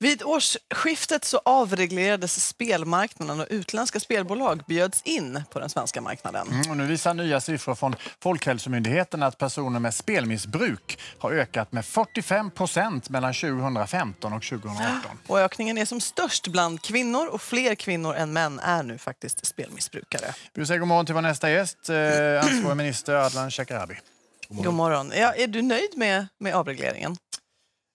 Vid årsskiftet så avreglerades spelmarknaden och utländska spelbolag bjöds in på den svenska marknaden. Mm, och nu visar nya siffror från Folkhälsomyndigheten att personer med spelmissbruk har ökat med 45 procent mellan 2015 och 2018. Ah, och ökningen är som störst bland kvinnor och fler kvinnor än män är nu faktiskt spelmissbrukare. Vi säger god morgon till vår nästa gäst, eh, ansvarig minister Adlan Shekarabi. God morgon. God morgon. Ja, är du nöjd med, med avregleringen?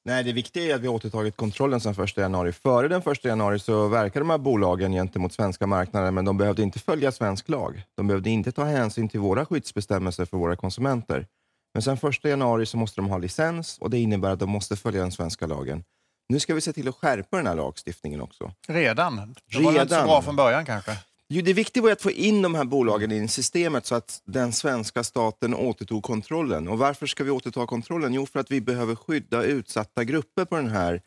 Nej, det viktiga är att vi återtagit kontrollen sedan 1 januari. Före den 1 januari så verkade de här bolagen gentemot svenska marknaden, men de behövde inte följa svensk lag. De behövde inte ta hänsyn till våra skyddsbestämmelser för våra konsumenter. Men sedan 1 januari så måste de ha licens och det innebär att de måste följa den svenska lagen. Nu ska vi se till att skärpa den här lagstiftningen också. Redan? Det var Redan. inte så bra från början kanske? Jo, det viktiga var att få in de här bolagen i systemet så att den svenska staten återtog kontrollen. Och varför ska vi återta kontrollen? Jo, för att vi behöver skydda utsatta grupper på den här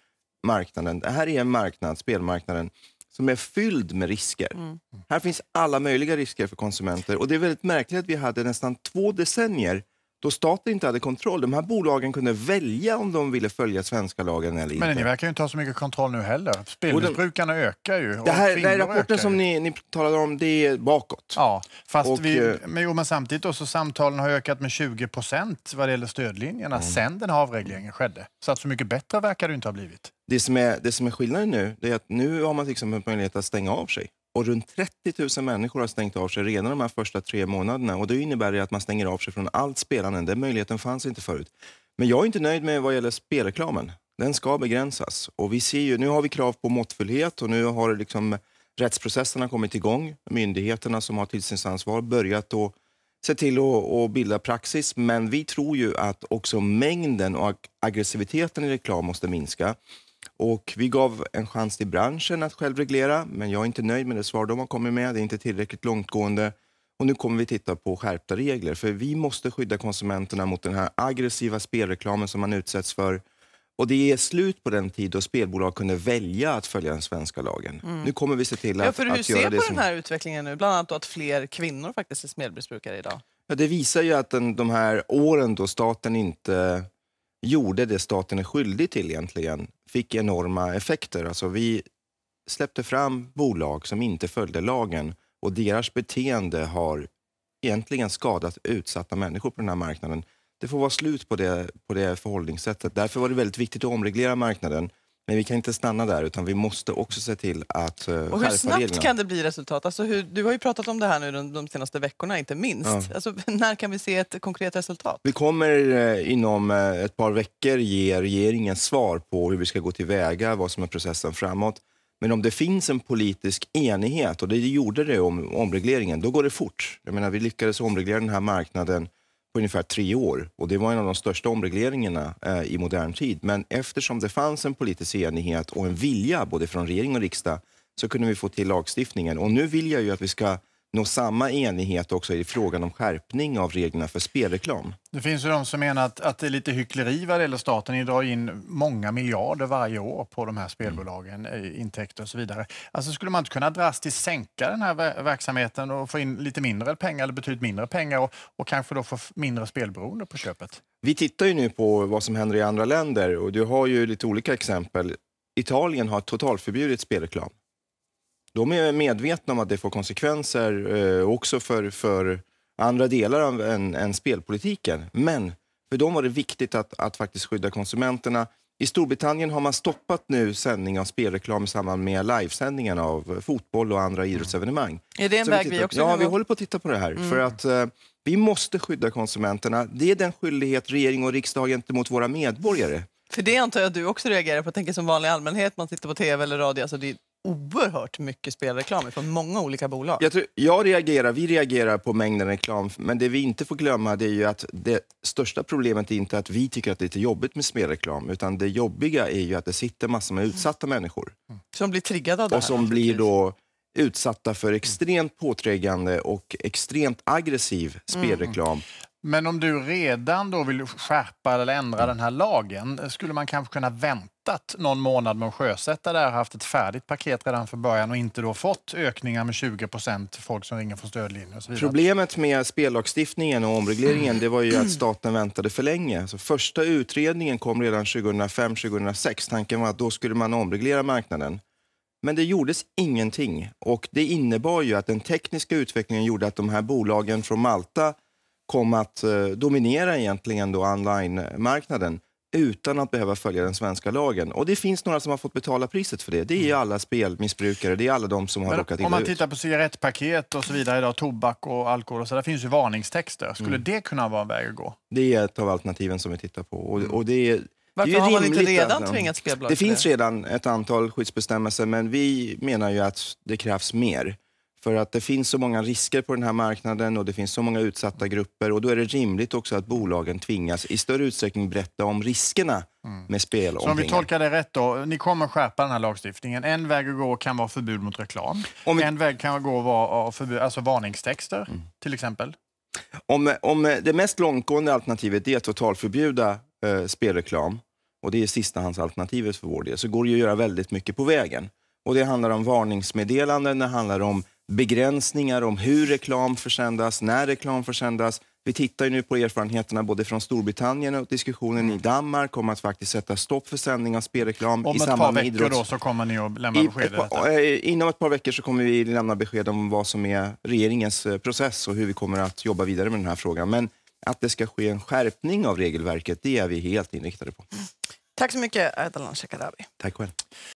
marknaden. Det här är en marknad, spelmarknaden, som är fylld med risker. Mm. Här finns alla möjliga risker för konsumenter. Och det är väldigt märkligt att vi hade nästan två decennier då staten inte hade kontroll. De här bolagen kunde välja om de ville följa svenska lagen eller inte. Men ni verkar ju inte ha så mycket kontroll nu heller. Spelmissbrukarna ökar ju. Det här, den rapporten som ni, ni talade om, det är bakåt. Ja, fast och, vi, eh, men, jo, men samtidigt då, så samtalen har ökat med 20 procent vad det gäller stödlinjerna mm. sen den här avregleringen skedde. Så att så mycket bättre verkar det inte ha blivit. Det som är, det som är skillnaden nu, det är att nu har man liksom möjlighet att stänga av sig. Och runt 30 000 människor har stängt av sig redan de här första tre månaderna. Och Det innebär att man stänger av sig från allt spelande. Den möjligheten fanns inte förut. Men jag är inte nöjd med vad gäller spelreklamen. Den ska begränsas. Och vi ser ju, nu har vi krav på måttfullhet och nu har liksom rättsprocesserna kommit igång. Myndigheterna som har tillsynsansvar börjat att se till att bilda praxis. Men vi tror ju att också mängden och aggressiviteten i reklam måste minska. Och vi gav en chans till branschen att reglera, men jag är inte nöjd med det svar de har kommit med. Det är inte tillräckligt långtgående. Och nu kommer vi titta på skärpta regler, för vi måste skydda konsumenterna mot den här aggressiva spelreklamen som man utsätts för. Och det är slut på den tid då spelbolag kunde välja att följa den svenska lagen. Mm. Nu kommer vi se till att, ja, för att, hur att göra det. Hur ser på som... den här utvecklingen nu? Bland annat att fler kvinnor faktiskt är spelmissbrukare idag. Ja, det visar ju att den, de här åren då staten inte gjorde det staten är skyldig till egentligen fick enorma effekter. Alltså vi släppte fram bolag som inte följde lagen och deras beteende har egentligen skadat utsatta människor på den här marknaden. Det får vara slut på det, på det förhållningssättet. Därför var det väldigt viktigt att omreglera marknaden men vi kan inte stanna där, utan vi måste också se till att eh, Och hur snabbt kan det bli resultat? Alltså hur, du har ju pratat om det här nu de, de senaste veckorna, inte minst. Ja. Alltså, när kan vi se ett konkret resultat? Vi kommer eh, inom eh, ett par veckor ge regeringen svar på hur vi ska gå tillväga, vad som är processen framåt. Men om det finns en politisk enighet, och det gjorde det om omregleringen, då går det fort. Jag menar, vi lyckades omreglera den här marknaden på ungefär tre år. Och Det var en av de största omregleringarna eh, i modern tid. Men eftersom det fanns en politisk enighet och en vilja både från regering och riksdag så kunde vi få till lagstiftningen. Och Nu vill jag ju att vi ska nå samma enighet också i frågan om skärpning av reglerna för spelreklam. Det finns ju de som menar att, att det är lite hyckleri vad det staten. Ni drar in många miljarder varje år på de här spelbolagen, mm. Eh, intäkter och så vidare. Alltså skulle man inte kunna drastiskt sänka den här verksamheten och få in lite mindre pengar eller betydligt mindre pengar och, och kanske då få mindre spelberoende på köpet? Vi tittar ju nu på vad som händer i andra länder och du har ju lite olika exempel. Italien har totalförbjudit spelreklam de är medvetna om att det får konsekvenser eh, också för, för andra delar av, än, än spelpolitiken. Men för dem var det viktigt att, att faktiskt skydda konsumenterna. I Storbritannien har man stoppat nu sändning av spelreklam i samband med livesändningen av fotboll och andra idrottsevenemang. Mm. Är det en Så väg vi, tittar, vi också Ja, vi håller på att titta på det här. Mm. För att eh, vi måste skydda konsumenterna. Det är den skyldighet regering och riksdag gentemot våra medborgare. För det antar jag att du också reagerar på, tänker som vanlig allmänhet, man tittar på tv eller radio, alltså det, oerhört mycket spelreklam från många olika bolag. Jag, tror, jag reagerar, vi reagerar på mängden reklam, men det vi inte får glömma det är ju att det största problemet är inte att vi tycker att det är lite jobbigt med spelreklam, utan det jobbiga är ju att det sitter massor med utsatta mm. människor. Som blir triggade av det Och som blir då utsatta för extremt påträngande och extremt aggressiv mm, mm. spelreklam. Mm. Men om du redan då vill skärpa eller ändra den här lagen, skulle man kanske kunna väntat någon månad med att sjösätta det här, haft ett färdigt paket redan från början och inte då fått ökningar med 20 procent folk som ringer från stödlinjen Problemet med spellagstiftningen och omregleringen, det var ju att staten väntade för länge. Så första utredningen kom redan 2005-2006. Tanken var att då skulle man omreglera marknaden. Men det gjordes ingenting och det innebar ju att den tekniska utvecklingen gjorde att de här bolagen från Malta kom att eh, dominera egentligen då online-marknaden utan att behöva följa den svenska lagen. Och det finns några som har fått betala priset för det. Det är mm. alla spelmissbrukare, det är alla de som har råkat illa Om man tittar ut. på cigarettpaket och så vidare idag, tobak och alkohol och så, där finns ju varningstexter. Skulle mm. det kunna vara en väg att gå? Det är ett av alternativen som vi tittar på. Och, mm. och det är, varför det är har man inte redan att, tvingat spelbolag Det finns det? redan ett antal skyddsbestämmelser, men vi menar ju att det krävs mer. För att det finns så många risker på den här marknaden och det finns så många utsatta grupper och då är det rimligt också att bolagen tvingas i större utsträckning berätta om riskerna mm. med spel. Så om vi tolkar det rätt då, ni kommer skärpa den här lagstiftningen. En väg att gå kan vara förbud mot reklam. Vi... En väg kan gå vara förbud, alltså varningstexter mm. till exempel. Om, om det mest långtgående alternativet är att totalförbjuda eh, spelreklam och det är sistahandsalternativet för vår del, så går det ju att göra väldigt mycket på vägen. Och Det handlar om varningsmeddelanden, det handlar om begränsningar om hur reklam får sändas, när reklam får sändas. Vi tittar nu på erfarenheterna både från Storbritannien och diskussionen i mm. Danmark om att faktiskt sätta stopp för sändning av spelreklam. Om i ett par veckor idrotts... då så kommer ni att lämna besked? Eh, inom ett par veckor så kommer vi lämna besked om vad som är regeringens eh, process och hur vi kommer att jobba vidare med den här frågan. Men att det ska ske en skärpning av regelverket, det är vi helt inriktade på. Mm. Tack så mycket, Ardalan Shekarabi. Tack själv.